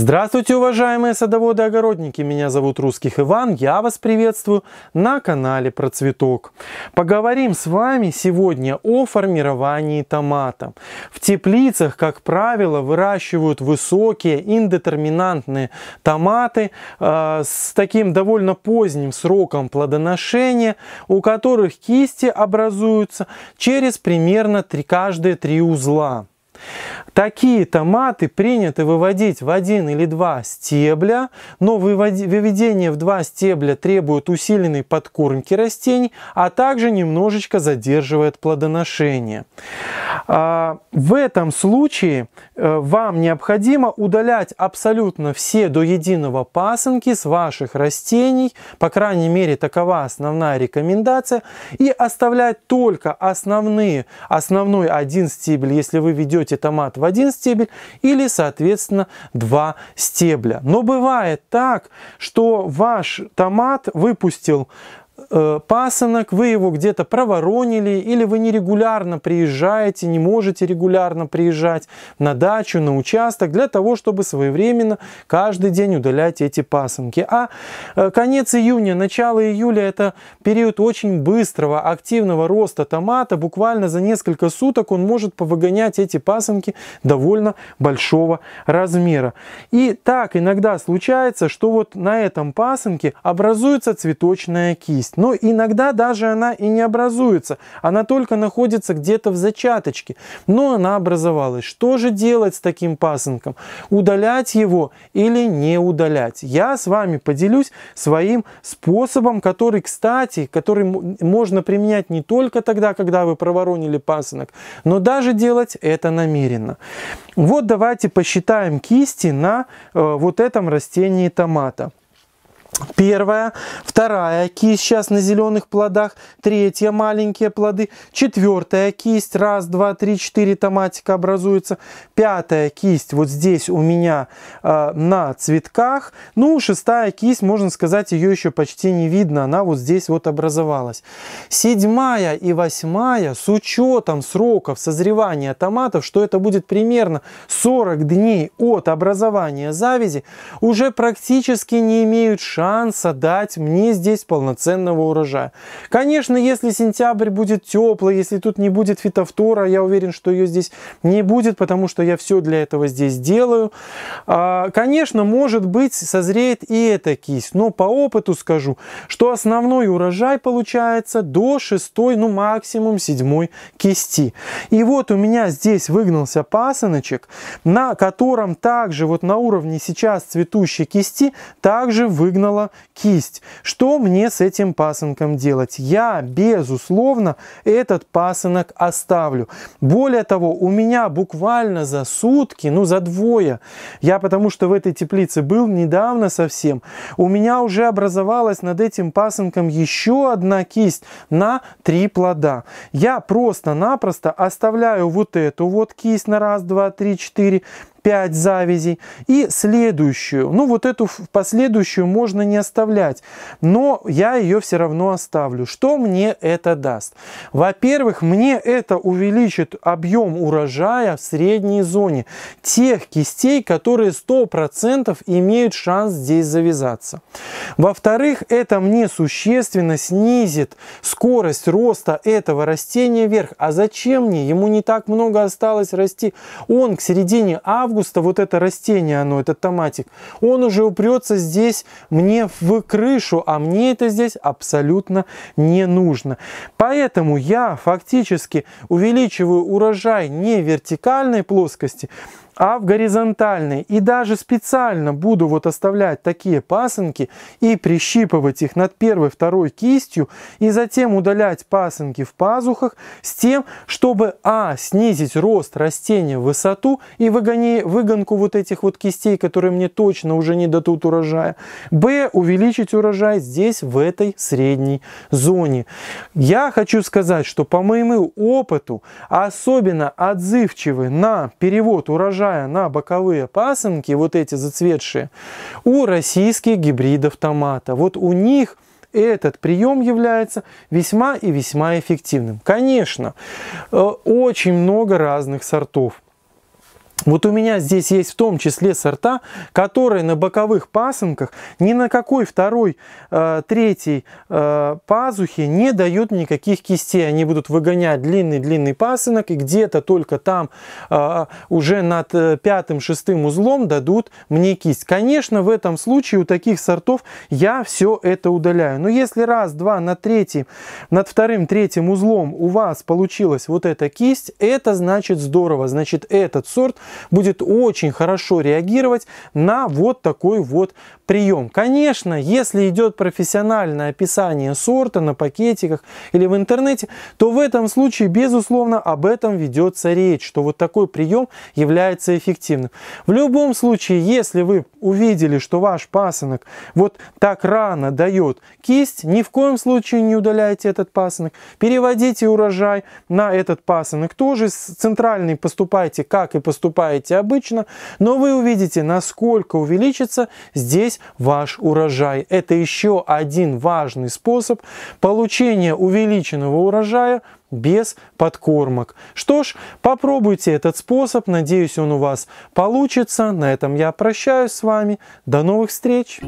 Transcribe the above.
Здравствуйте, уважаемые садоводы и огородники! Меня зовут Русских Иван, я вас приветствую на канале про цветок. Поговорим с вами сегодня о формировании томата. В теплицах, как правило, выращивают высокие индетерминантные томаты э, с таким довольно поздним сроком плодоношения, у которых кисти образуются через примерно 3, каждые три узла. Такие томаты принято выводить в один или два стебля, но выведение в два стебля требует усиленной подкормки растений, а также немножечко задерживает плодоношение. А, в этом случае э, вам необходимо удалять абсолютно все до единого пасынки с ваших растений, по крайней мере такова основная рекомендация, и оставлять только основные, основной один стебель, если вы ведете томат в один стебель или, соответственно, два стебля. Но бывает так, что ваш томат выпустил Э, пасынок, вы его где-то проворонили, или вы нерегулярно приезжаете, не можете регулярно приезжать на дачу, на участок, для того, чтобы своевременно каждый день удалять эти пасынки. А э, конец июня, начало июля – это период очень быстрого, активного роста томата. Буквально за несколько суток он может повыгонять эти пасынки довольно большого размера. И так иногда случается, что вот на этом пасынке образуется цветочная кисть есть. Но иногда даже она и не образуется. Она только находится где-то в зачаточке. Но она образовалась. Что же делать с таким пасынком? Удалять его или не удалять? Я с вами поделюсь своим способом, который, кстати, который можно применять не только тогда, когда вы проворонили пасынок, но даже делать это намеренно. Вот давайте посчитаем кисти на э, вот этом растении томата. Первая, вторая кисть сейчас на зеленых плодах, третья маленькие плоды, четвертая кисть, раз, два, три, четыре томатика образуется, пятая кисть вот здесь у меня э, на цветках, ну, шестая кисть, можно сказать, ее еще почти не видно, она вот здесь вот образовалась. Седьмая и восьмая с учетом сроков созревания томатов, что это будет примерно 40 дней от образования завязи, уже практически не имеют шанса шанса дать мне здесь полноценного урожая. Конечно, если сентябрь будет теплый, если тут не будет фитофтора, я уверен, что ее здесь не будет, потому что я все для этого здесь делаю. А, конечно, может быть, созреет и эта кисть, но по опыту скажу, что основной урожай получается до 6, ну максимум 7 кисти. И вот у меня здесь выгнался пасыночек, на котором также вот на уровне сейчас цветущей кисти также выгнал выгнала кисть. Что мне с этим пасынком делать? Я, безусловно, этот пасынок оставлю. Более того, у меня буквально за сутки, ну за двое, я потому что в этой теплице был недавно совсем, у меня уже образовалась над этим пасынком еще одна кисть на три плода. Я просто-напросто оставляю вот эту вот кисть на раз, два, три, четыре, 5 завязей. И следующую, ну вот эту последующую можно не оставлять, но я ее все равно оставлю. Что мне это даст? Во-первых, мне это увеличит объем урожая в средней зоне тех кистей, которые 100% имеют шанс здесь завязаться. Во-вторых, это мне существенно снизит скорость роста этого растения вверх. А зачем мне? Ему не так много осталось расти. Он к середине августа августа вот это растение, оно, этот томатик, он уже упрется здесь мне в крышу, а мне это здесь абсолютно не нужно. Поэтому я фактически увеличиваю урожай не вертикальной плоскости, а в горизонтальной. И даже специально буду вот оставлять такие пасынки и прищипывать их над первой, второй кистью и затем удалять пасынки в пазухах с тем, чтобы а. снизить рост растения в высоту и выгони, выгонку вот этих вот кистей, которые мне точно уже не дадут урожая, б. увеличить урожай здесь в этой средней зоне. Я хочу сказать, что по моему опыту особенно отзывчивы на перевод урожая невзирая на боковые пасынки, вот эти зацветшие, у российских гибридов томата. Вот у них этот прием является весьма и весьма эффективным. Конечно, э, очень много разных сортов. Вот у меня здесь есть в том числе сорта, которые на боковых пасынках ни на какой второй, э, третьей э, пазухе не дают никаких кистей. Они будут выгонять длинный-длинный пасынок и где-то только там э, уже над пятым-шестым узлом дадут мне кисть. Конечно, в этом случае у таких сортов я все это удаляю. Но если раз, два, на третьем, над вторым, третьим узлом у вас получилась вот эта кисть, это значит здорово. Значит, этот сорт – будет очень хорошо реагировать на вот такой вот прием. Конечно, если идет профессиональное описание сорта на пакетиках или в интернете, то в этом случае, безусловно, об этом ведется речь, что вот такой прием является эффективным. В любом случае, если вы увидели, что ваш пасынок вот так рано дает кисть, ни в коем случае не удаляйте этот пасынок, переводите урожай на этот пасынок тоже, с центральный поступайте, как и поступаете обычно, но вы увидите, насколько увеличится здесь весь ваш урожай. Это еще один важный способ получения увеличенного урожая без подкормок. Что ж, попробуйте этот способ. Надеюсь, он у вас получится. На этом я прощаюсь с вами. До новых встреч!